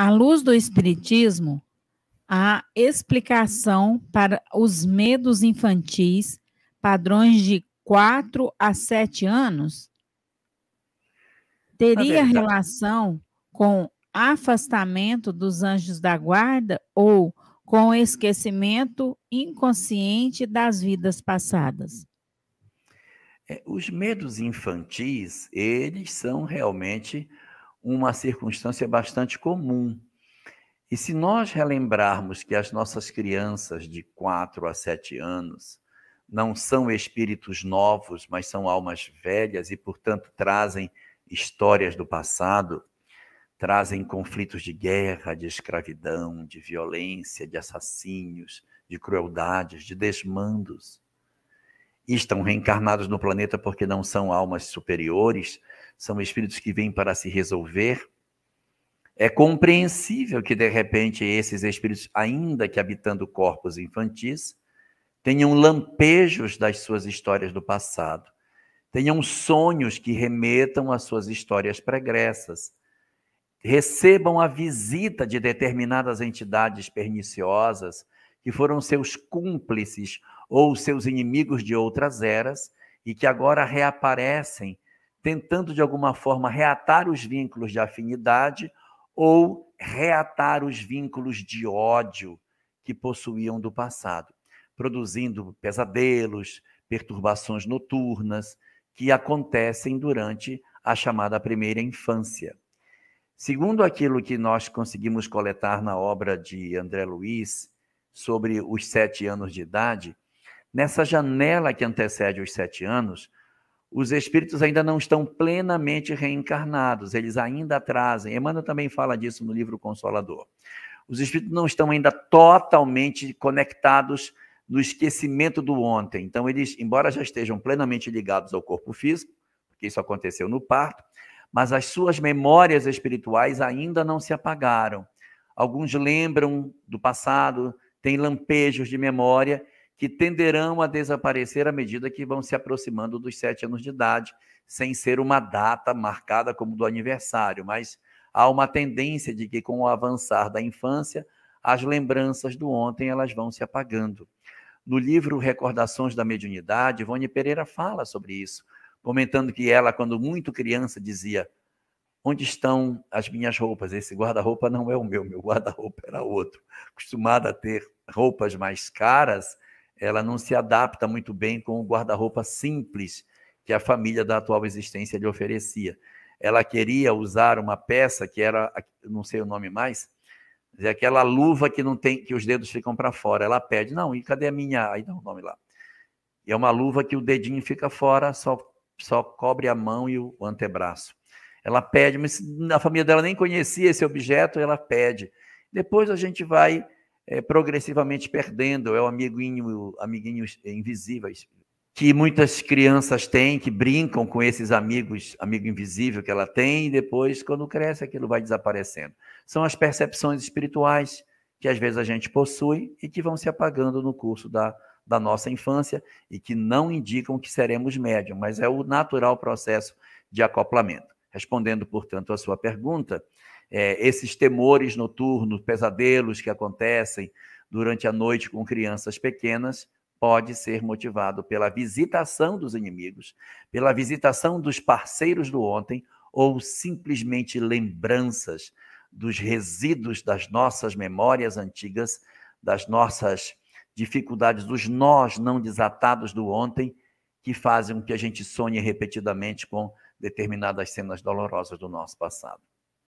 à luz do Espiritismo, a explicação para os medos infantis, padrões de 4 a 7 anos, teria relação com afastamento dos anjos da guarda ou com esquecimento inconsciente das vidas passadas? É, os medos infantis, eles são realmente uma circunstância bastante comum. E se nós relembrarmos que as nossas crianças de 4 a 7 anos não são espíritos novos, mas são almas velhas e, portanto, trazem histórias do passado, trazem conflitos de guerra, de escravidão, de violência, de assassínios, de crueldades, de desmandos estão reencarnados no planeta porque não são almas superiores, são espíritos que vêm para se resolver. É compreensível que, de repente, esses espíritos, ainda que habitando corpos infantis, tenham lampejos das suas histórias do passado, tenham sonhos que remetam às suas histórias pregressas, recebam a visita de determinadas entidades perniciosas que foram seus cúmplices ou seus inimigos de outras eras e que agora reaparecem tentando de alguma forma reatar os vínculos de afinidade ou reatar os vínculos de ódio que possuíam do passado, produzindo pesadelos, perturbações noturnas que acontecem durante a chamada primeira infância. Segundo aquilo que nós conseguimos coletar na obra de André Luiz, sobre os sete anos de idade, nessa janela que antecede os sete anos, os espíritos ainda não estão plenamente reencarnados, eles ainda trazem. Emmanuel também fala disso no livro Consolador. Os espíritos não estão ainda totalmente conectados no esquecimento do ontem. Então, eles, embora já estejam plenamente ligados ao corpo físico, porque isso aconteceu no parto, mas as suas memórias espirituais ainda não se apagaram. Alguns lembram do passado, tem lampejos de memória que tenderão a desaparecer à medida que vão se aproximando dos sete anos de idade, sem ser uma data marcada como do aniversário, mas há uma tendência de que, com o avançar da infância, as lembranças do ontem elas vão se apagando. No livro Recordações da Mediunidade, Ivone Pereira fala sobre isso, comentando que ela, quando muito criança, dizia: Onde estão as minhas roupas? Esse guarda-roupa não é o meu, meu guarda-roupa era outro. Acostumada a ter roupas mais caras, ela não se adapta muito bem com o guarda-roupa simples que a família da atual existência lhe oferecia. Ela queria usar uma peça que era, não sei o nome mais, é aquela luva que não tem, que os dedos ficam para fora. Ela pede, não, e cadê a minha? Aí dá o um nome lá. E é uma luva que o dedinho fica fora, só, só cobre a mão e o antebraço. Ela pede, mas a família dela nem conhecia esse objeto, ela pede. Depois a gente vai é, progressivamente perdendo, é o amiguinho, amiguinho invisível, que muitas crianças têm, que brincam com esses amigos, amigo invisível que ela tem, e depois, quando cresce, aquilo vai desaparecendo. São as percepções espirituais que às vezes a gente possui e que vão se apagando no curso da, da nossa infância e que não indicam que seremos médium, mas é o natural processo de acoplamento. Respondendo, portanto, à sua pergunta, é, esses temores noturnos, pesadelos que acontecem durante a noite com crianças pequenas, pode ser motivado pela visitação dos inimigos, pela visitação dos parceiros do ontem ou simplesmente lembranças dos resíduos das nossas memórias antigas, das nossas dificuldades, dos nós não desatados do ontem, que fazem com que a gente sonhe repetidamente com determinadas cenas dolorosas do nosso passado.